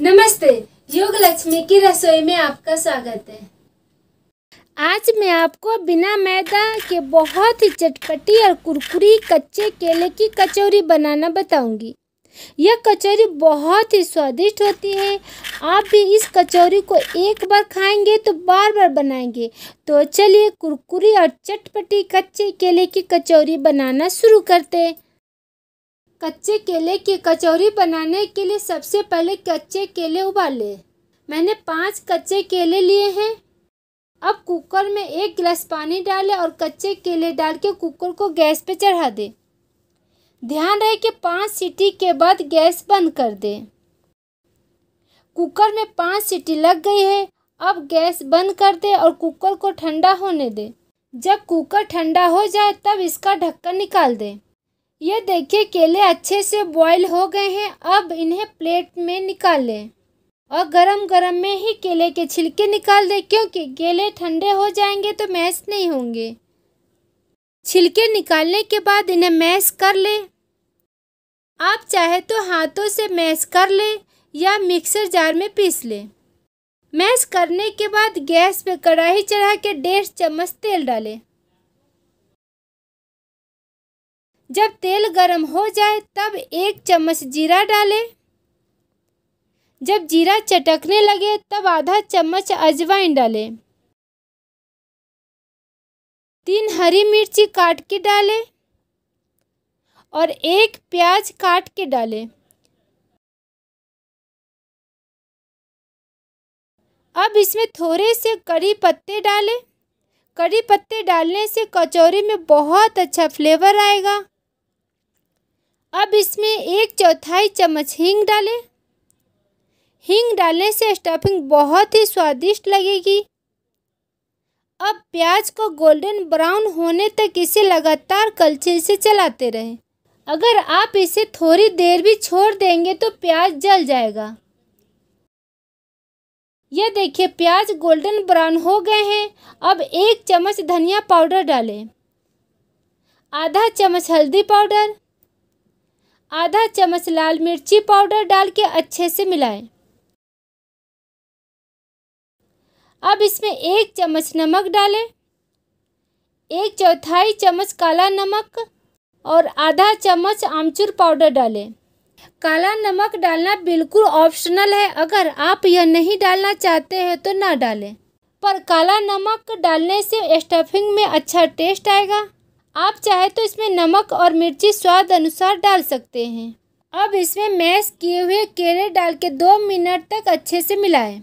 नमस्ते योग लक्ष्मी की रसोई में आपका स्वागत है आज मैं आपको बिना मैदा के बहुत ही चटपटी और कुरकुरी कच्चे केले की कचौरी बनाना बताऊंगी यह कचौरी बहुत ही स्वादिष्ट होती है आप भी इस कचौरी को एक बार खाएंगे तो बार बार बनाएंगे तो चलिए कुरकुरी और चटपटी कच्चे केले की कचौरी बनाना शुरू करते हैं कच्चे केले की कचौरी बनाने के लिए सबसे पहले कच्चे केले उबाले मैंने पाँच कच्चे केले लिए हैं अब कुकर में एक गिलास पानी डालें और कच्चे केले डाल के कुकर को गैस पर चढ़ा दें ध्यान रहे कि पाँच सीटी के बाद गैस बंद कर दें कुकर में पाँच सीटी लग गई है अब गैस बंद कर दें और कुकर को ठंडा होने दें जब कुकर ठंडा हो जाए तब इसका ढक्कन निकाल दें ये देखिए केले अच्छे से बॉईल हो गए हैं अब इन्हें प्लेट में निकाल लें और गरम गरम में ही केले के छिलके निकाल दें क्योंकि केले ठंडे हो जाएंगे तो मैश नहीं होंगे छिलके निकालने के बाद इन्हें मैश कर लें आप चाहे तो हाथों से मैश कर लें या मिक्सर जार में पीस लें मैश करने के बाद गैस पर कढ़ाई चढ़ा के डेढ़ चम्मच तेल डालें जब तेल गर्म हो जाए तब एक चम्मच जीरा डालें जब जीरा चटकने लगे तब आधा चम्मच अजवाइन डालें तीन हरी मिर्ची काट के डालें और एक प्याज काट के डालें अब इसमें थोड़े से कड़ी पत्ते डालें कड़ी पत्ते डालने से कचौरी में बहुत अच्छा फ्लेवर आएगा अब इसमें एक चौथाई चम्मच हींग डालें हींग डालने से स्टफिंग बहुत ही स्वादिष्ट लगेगी अब प्याज को गोल्डन ब्राउन होने तक इसे लगातार कलछे से चलाते रहें अगर आप इसे थोड़ी देर भी छोड़ देंगे तो प्याज जल जाएगा यह देखिए प्याज गोल्डन ब्राउन हो गए हैं अब एक चम्मच धनिया पाउडर डालें आधा चम्मच हल्दी पाउडर आधा चम्मच लाल मिर्ची पाउडर डाल के अच्छे से मिलाएं। अब इसमें एक चम्मच नमक डालें एक चौथाई चम्मच काला नमक और आधा चम्मच आमचूर पाउडर डालें काला नमक डालना बिल्कुल ऑप्शनल है अगर आप यह नहीं डालना चाहते हैं तो ना डालें पर काला नमक डालने से स्टफिंग में अच्छा टेस्ट आएगा आप चाहे तो इसमें नमक और मिर्ची स्वाद अनुसार डाल सकते हैं अब इसमें मैश किए हुए केले डाल के दो मिनट तक अच्छे से मिलाएं।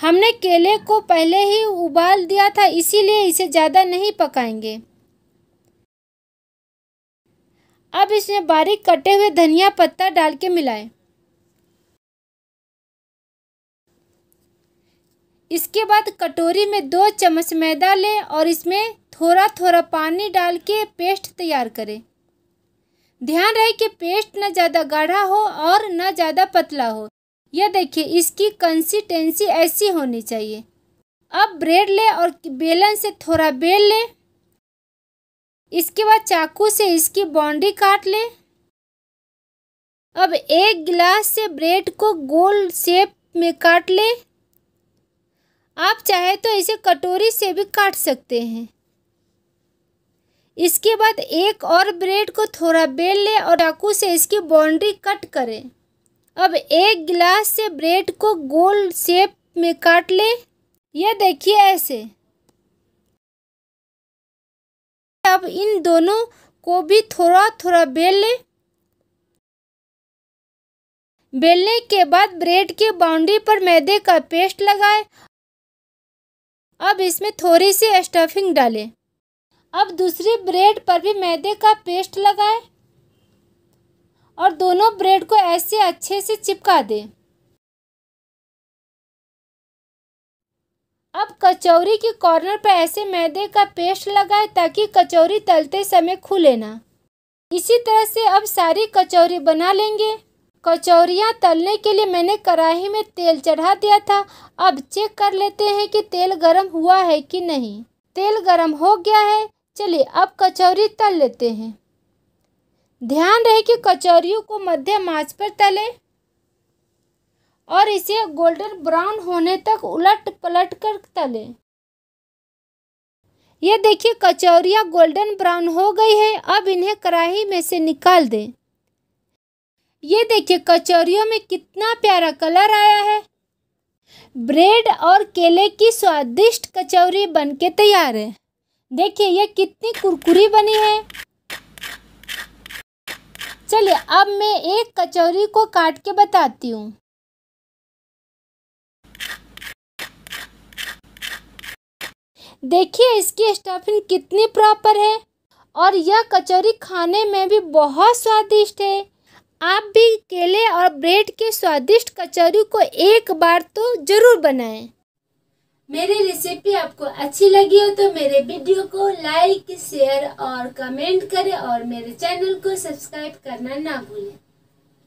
हमने केले को पहले ही उबाल दिया था इसीलिए इसे ज़्यादा नहीं पकाएंगे अब इसमें बारीक कटे हुए धनिया पत्ता डाल के मिलाएं। इसके बाद कटोरी में दो चम्मच मैदा लें और इसमें थोड़ा थोड़ा पानी डाल के पेस्ट तैयार करें ध्यान रहे कि पेस्ट ना ज़्यादा गाढ़ा हो और ना ज़्यादा पतला हो यह देखिए इसकी कंसिस्टेंसी ऐसी होनी चाहिए अब ब्रेड लें और बेलन से थोड़ा बेल लें इसके बाद चाकू से इसकी बाउंड्री काट लें अब एक गिलास से ब्रेड को गोल शेप में काट लें आप चाहे तो इसे कटोरी से भी काट सकते हैं इसके बाद एक और ब्रेड को थोड़ा बेल लें और चाकू से इसकी बाउंड्री कट करें अब एक गिलास से ब्रेड को गोल शेप में काट लें यह देखिए ऐसे अब इन दोनों को भी थोड़ा थोड़ा बेल लें बेलने के बाद ब्रेड के बाउंड्री पर मैदे का पेस्ट लगाएं अब इसमें थोड़ी सी स्टफिंग डालें अब दूसरी ब्रेड पर भी मैदे का पेस्ट लगाएं और दोनों ब्रेड को ऐसे अच्छे से चिपका दें अब कचौरी के कॉर्नर पर ऐसे मैदे का पेस्ट लगाएं ताकि कचौरी तलते समय खुले ना इसी तरह से अब सारी कचौरी बना लेंगे कचौरियाँ तलने के लिए मैंने कढ़ाही में तेल चढ़ा दिया था अब चेक कर लेते हैं कि तेल गरम हुआ है कि नहीं तेल गरम हो गया है चलिए अब कचौरी तल लेते हैं ध्यान रहे कि कचौरियों को मध्यम आंच पर तले और इसे गोल्डन ब्राउन होने तक उलट पलट कर तले ये देखिए कचौरियाँ गोल्डन ब्राउन हो गई है अब इन्हें कढ़ाही में से निकाल दें ये देखिए कचौरियों में कितना प्यारा कलर आया है ब्रेड और केले की स्वादिष्ट कचौरी बनके तैयार है देखिए ये कितनी कुरकुरी बनी है चलिए अब मैं एक कचौरी को काट के बताती हूँ देखिए इसकी स्टफिंग कितनी प्रॉपर है और यह कचौरी खाने में भी बहुत स्वादिष्ट है आप भी केले और ब्रेड के स्वादिष्ट कचौरी को एक बार तो ज़रूर बनाएं। मेरी रेसिपी आपको अच्छी लगी हो तो मेरे वीडियो को लाइक शेयर और कमेंट करें और मेरे चैनल को सब्सक्राइब करना ना भूलें